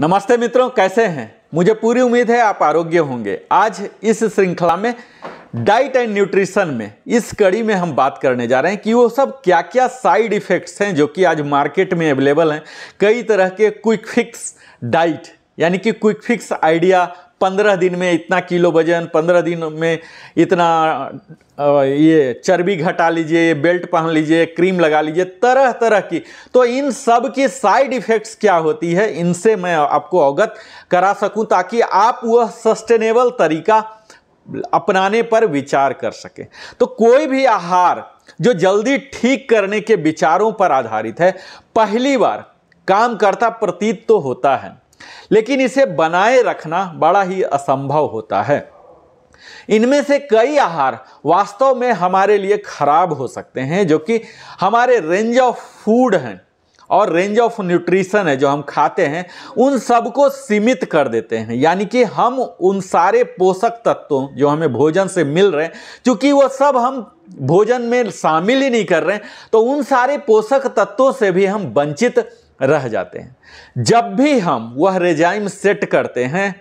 नमस्ते मित्रों कैसे हैं मुझे पूरी उम्मीद है आप आरोग्य होंगे आज इस श्रृंखला में डाइट एंड न्यूट्रिशन में इस कड़ी में हम बात करने जा रहे हैं कि वो सब क्या क्या साइड इफ़ेक्ट्स हैं जो कि आज मार्केट में अवेलेबल हैं कई तरह के क्विक फिक्स डाइट यानी कि क्विक फिक्स आइडिया पंद्रह दिन में इतना किलो वजन पंद्रह दिन में इतना ये चर्बी घटा लीजिए बेल्ट पहन लीजिए क्रीम लगा लीजिए तरह तरह की तो इन सब की साइड इफ़ेक्ट्स क्या होती है इनसे मैं आपको अवगत करा सकूं ताकि आप वह सस्टेनेबल तरीका अपनाने पर विचार कर सकें तो कोई भी आहार जो जल्दी ठीक करने के विचारों पर आधारित है पहली बार काम करता प्रतीत तो होता है लेकिन इसे बनाए रखना बड़ा ही असंभव होता है इनमें से कई आहार वास्तव में हमारे लिए खराब हो सकते हैं जो कि हमारे रेंज ऑफ फूड हैं और रेंज ऑफ न्यूट्रिशन है जो हम खाते हैं उन सबको सीमित कर देते हैं यानी कि हम उन सारे पोषक तत्वों जो हमें भोजन से मिल रहे हैं चूँकि वो सब हम भोजन में शामिल ही नहीं कर रहे हैं तो उन सारे पोषक तत्वों से भी हम वंचित रह जाते हैं जब भी हम वह रेजाइम सेट करते हैं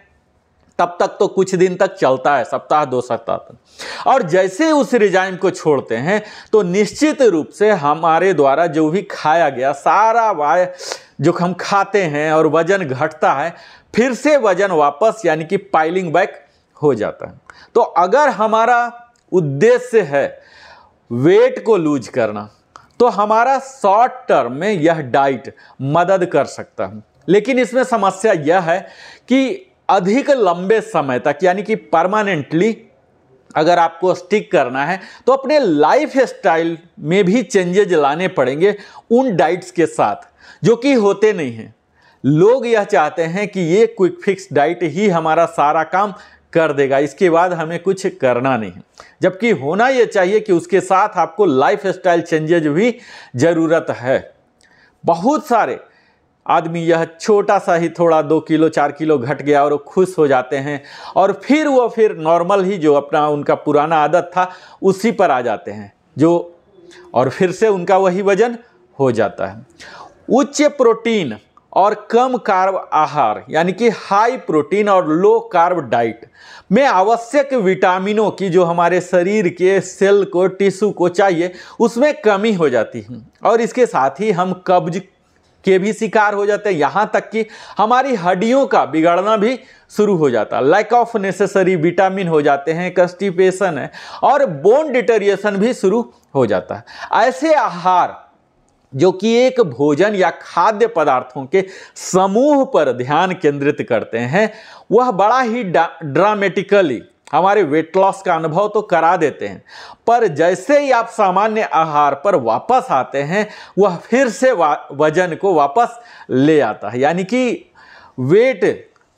तब तक तो कुछ दिन तक चलता है सप्ताह दो सप्ताह तक और जैसे उस रिजाइम को छोड़ते हैं तो निश्चित रूप से हमारे द्वारा जो भी खाया गया सारा वाय जो हम खाते हैं और वजन घटता है फिर से वजन वापस यानी कि पाइलिंग बैक हो जाता है तो अगर हमारा उद्देश्य है वेट को लूज करना तो हमारा शॉर्ट टर्म में यह डाइट मदद कर सकता है लेकिन इसमें समस्या यह है कि अधिक लंबे समय तक यानी कि परमानेंटली अगर आपको स्टिक करना है तो अपने लाइफ स्टाइल में भी चेंजेज लाने पड़ेंगे उन डाइट्स के साथ जो कि होते नहीं हैं लोग यह चाहते हैं कि ये क्विक फिक्स डाइट ही हमारा सारा काम कर देगा इसके बाद हमें कुछ करना नहीं जबकि होना ये चाहिए कि उसके साथ आपको लाइफ स्टाइल चेंजेज भी ज़रूरत है बहुत सारे आदमी यह छोटा सा ही थोड़ा दो किलो चार किलो घट गया और खुश हो जाते हैं और फिर वो फिर नॉर्मल ही जो अपना उनका पुराना आदत था उसी पर आ जाते हैं जो और फिर से उनका वही वजन हो जाता है उच्च प्रोटीन और कम कार्ब आहार यानी कि हाई प्रोटीन और लो कार्ब डाइट में आवश्यक विटामिनों की जो हमारे शरीर के सेल को टिश्यू को चाहिए उसमें कमी हो जाती है और इसके साथ ही हम कब्ज के भी शिकार हो जाते हैं यहाँ तक कि हमारी हड्डियों का बिगड़ना भी शुरू हो जाता है लैक ऑफ नेसेसरी विटामिन हो जाते हैं कस्टिपेशन है और बोन डिटेरिएशन भी शुरू हो जाता है ऐसे आहार जो कि एक भोजन या खाद्य पदार्थों के समूह पर ध्यान केंद्रित करते हैं वह बड़ा ही ड्रामेटिकली हमारे वेट लॉस का अनुभव तो करा देते हैं पर जैसे ही आप सामान्य आहार पर वापस आते हैं वह फिर से वजन को वापस ले आता है यानी कि वेट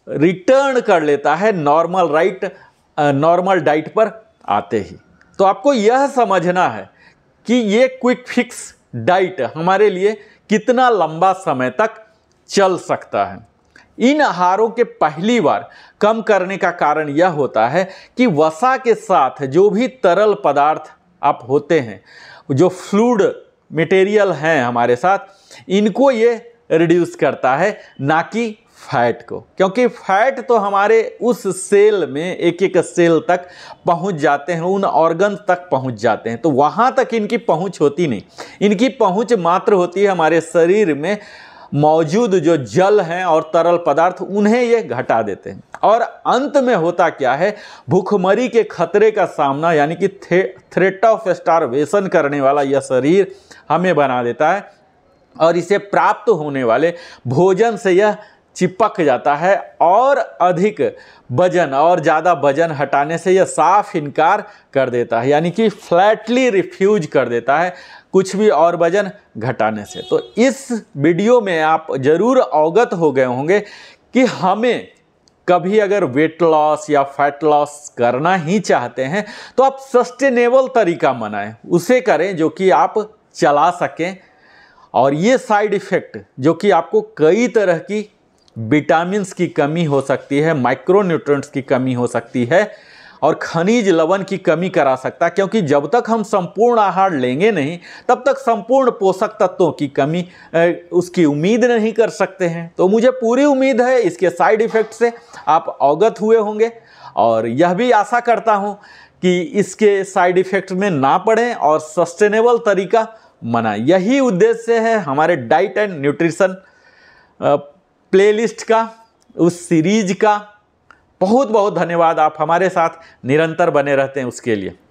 रिटर्न कर लेता है नॉर्मल राइट नॉर्मल डाइट पर आते ही तो आपको यह समझना है कि ये क्विक फिक्स डाइट हमारे लिए कितना लंबा समय तक चल सकता है इन आहारों के पहली बार कम करने का कारण यह होता है कि वसा के साथ जो भी तरल पदार्थ आप होते हैं जो फ्लूड मटेरियल हैं हमारे साथ इनको ये रिड्यूस करता है ना कि फैट को क्योंकि फैट तो हमारे उस सेल में एक एक सेल तक पहुंच जाते हैं उन ऑर्गन तक पहुंच जाते हैं तो वहां तक इनकी पहुंच होती नहीं इनकी पहुंच मात्र होती है हमारे शरीर में मौजूद जो जल हैं और तरल पदार्थ उन्हें ये घटा देते हैं और अंत में होता क्या है भूखमरी के खतरे का सामना यानी कि थ्रेट ऑफ स्टारवेशन करने वाला यह शरीर हमें बना देता है और इसे प्राप्त होने वाले भोजन से यह चिपक जाता है और अधिक वजन और ज़्यादा वजन हटाने से यह साफ इनकार कर देता है यानी कि फ्लैटली रिफ्यूज कर देता है कुछ भी और वजन घटाने से तो इस वीडियो में आप ज़रूर अवगत हो गए होंगे कि हमें कभी अगर वेट लॉस या फैट लॉस करना ही चाहते हैं तो आप सस्टेनेबल तरीका मनाएं उसे करें जो कि आप चला सकें और ये साइड इफ़ेक्ट जो कि आपको कई तरह की विटामिन की कमी हो सकती है माइक्रोन्यूट्रंट्स की कमी हो सकती है और खनिज लवण की कमी करा सकता है क्योंकि जब तक हम संपूर्ण आहार लेंगे नहीं तब तक संपूर्ण पोषक तत्वों की कमी उसकी उम्मीद नहीं कर सकते हैं तो मुझे पूरी उम्मीद है इसके साइड इफ़ेक्ट से आप अवगत हुए होंगे और यह भी आशा करता हूँ कि इसके साइड इफ़ेक्ट में ना पड़ें और सस्टेनेबल तरीका मना यही उद्देश्य है हमारे डाइट एंड न्यूट्रिशन प्लेलिस्ट का उस सीरीज का बहुत बहुत धन्यवाद आप हमारे साथ निरंतर बने रहते हैं उसके लिए